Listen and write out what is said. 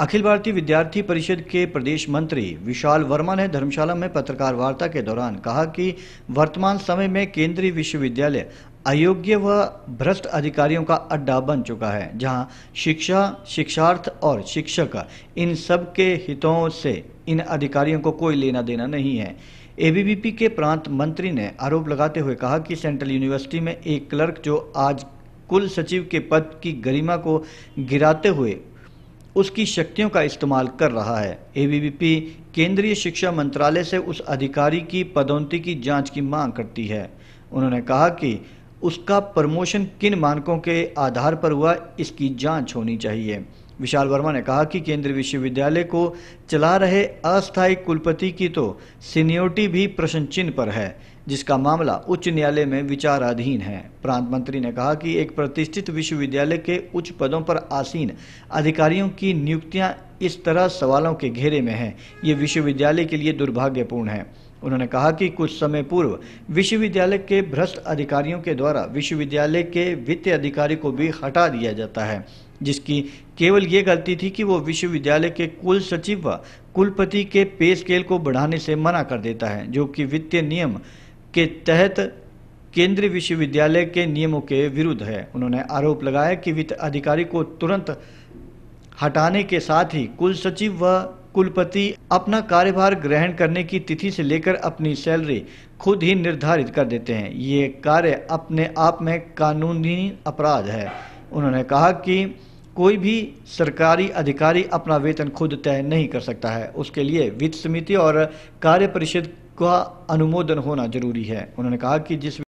अखिल भारतीय विद्यार्थी परिषद के प्रदेश मंत्री विशाल वर्मा ने धर्मशाला में पत्रकार वार्ता के दौरान कहा कि वर्तमान समय में केंद्रीय विश्वविद्यालय अयोग्य व भ्रष्ट अधिकारियों का अड्डा बन चुका है जहां शिक्षा शिक्षार्थ और शिक्षक इन सब के हितों से इन अधिकारियों को कोई लेना देना नहीं है एबीवीपी के प्रांत मंत्री ने आरोप लगाते हुए कहा कि सेंट्रल यूनिवर्सिटी में एक क्लर्क जो आज कुल सचिव के पद की गरिमा को गिराते हुए उसकी शक्तियों का इस्तेमाल कर रहा है एबीवीपी केंद्रीय शिक्षा मंत्रालय से उस अधिकारी की पदोन्नति की जांच की मांग करती है उन्होंने कहा कि उसका प्रमोशन किन मानकों के आधार पर हुआ इसकी जांच होनी चाहिए विशाल वर्मा ने कहा कि केंद्रीय विश्वविद्यालय को चला रहे अस्थायी कुलपति की तो सीनियोरिटी भी प्रश्न चिन्ह पर है जिसका मामला उच्च न्यायालय में विचाराधीन है प्रांत मंत्री ने कहा कि एक प्रतिष्ठित विश्वविद्यालय के उच्च पदों पर आसीन अधिकारियों की नियुक्तियां इस तरह सवालों के घेरे में हैं ये विश्वविद्यालय के लिए दुर्भाग्यपूर्ण है उन्होंने कहा कि कुछ समय पूर्व विश्वविद्यालय के भ्रष्ट अधिकारियों के द्वारा विश्वविद्यालय के वित्त अधिकारी को भी हटा दिया जाता है जिसकी केवल ये गलती थी कि वो विश्वविद्यालय के कुल सचिव व कुलपति के पे स्केल को बढ़ाने से मना कर देता है जो कि वित्तीय नियम के तहत केंद्रीय विश्वविद्यालय के नियमों के विरुद्ध है उन्होंने आरोप लगाया कि वित्त अधिकारी को तुरंत हटाने के साथ ही कुल सचिव व कुलपति अपना कार्यभार ग्रहण करने की तिथि से लेकर अपनी सैलरी खुद ही निर्धारित कर देते हैं ये कार्य अपने आप में कानूनी अपराध है उन्होंने कहा कि कोई भी सरकारी अधिकारी अपना वेतन खुद तय नहीं कर सकता है उसके लिए वित्त समिति और कार्य परिषद का अनुमोदन होना जरूरी है उन्होंने कहा कि जिस